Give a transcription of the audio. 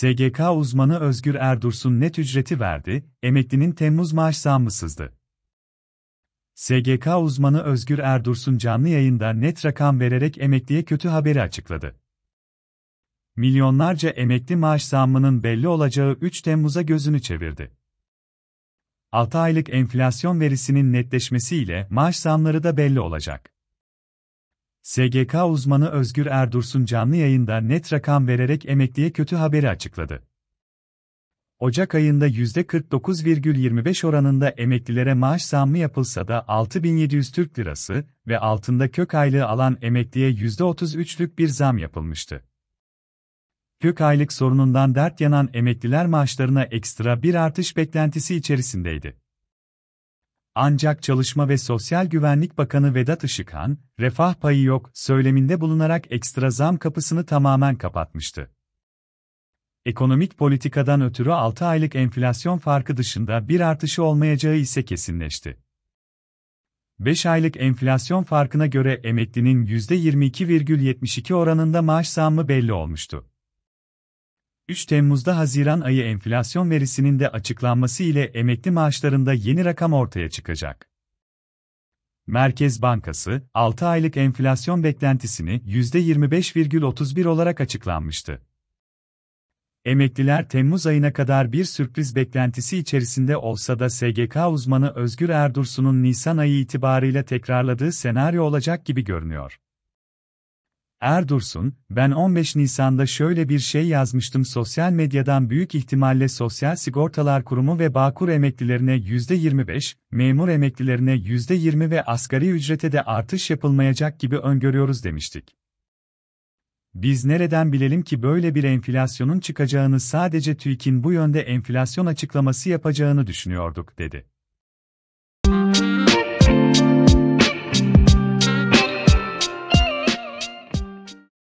SGK uzmanı Özgür Erdursun net ücreti verdi, emeklinin Temmuz maaş zammı sızdı. SGK uzmanı Özgür Erdursun canlı yayında net rakam vererek emekliye kötü haberi açıkladı. Milyonlarca emekli maaş zammının belli olacağı 3 Temmuz'a gözünü çevirdi. 6 aylık enflasyon verisinin netleşmesiyle maaş zamları da belli olacak. SGK uzmanı Özgür Erdursun canlı yayında net rakam vererek emekliye kötü haberi açıkladı. Ocak ayında %49,25 oranında emeklilere maaş zammı yapılsa da 6700 Türk Lirası ve altında kök aylığı alan emekliye %33'lük bir zam yapılmıştı. Kök aylık sorunundan dert yanan emekliler maaşlarına ekstra bir artış beklentisi içerisindeydi. Ancak Çalışma ve Sosyal Güvenlik Bakanı Vedat Işıkhan, refah payı yok söyleminde bulunarak ekstra zam kapısını tamamen kapatmıştı. Ekonomik politikadan ötürü 6 aylık enflasyon farkı dışında bir artışı olmayacağı ise kesinleşti. 5 aylık enflasyon farkına göre emeklinin %22,72 oranında maaş zammı belli olmuştu. 3 Temmuz'da Haziran ayı enflasyon verisinin de açıklanması ile emekli maaşlarında yeni rakam ortaya çıkacak. Merkez Bankası, 6 aylık enflasyon beklentisini %25,31 olarak açıklanmıştı. Emekliler Temmuz ayına kadar bir sürpriz beklentisi içerisinde olsa da SGK uzmanı Özgür Erdursun'un Nisan ayı itibarıyla tekrarladığı senaryo olacak gibi görünüyor. Erdursun, ben 15 Nisan'da şöyle bir şey yazmıştım sosyal medyadan büyük ihtimalle Sosyal Sigortalar Kurumu ve Bağkur emeklilerine %25, memur emeklilerine %20 ve asgari ücrete de artış yapılmayacak gibi öngörüyoruz demiştik. Biz nereden bilelim ki böyle bir enflasyonun çıkacağını sadece TÜİK'in bu yönde enflasyon açıklaması yapacağını düşünüyorduk dedi.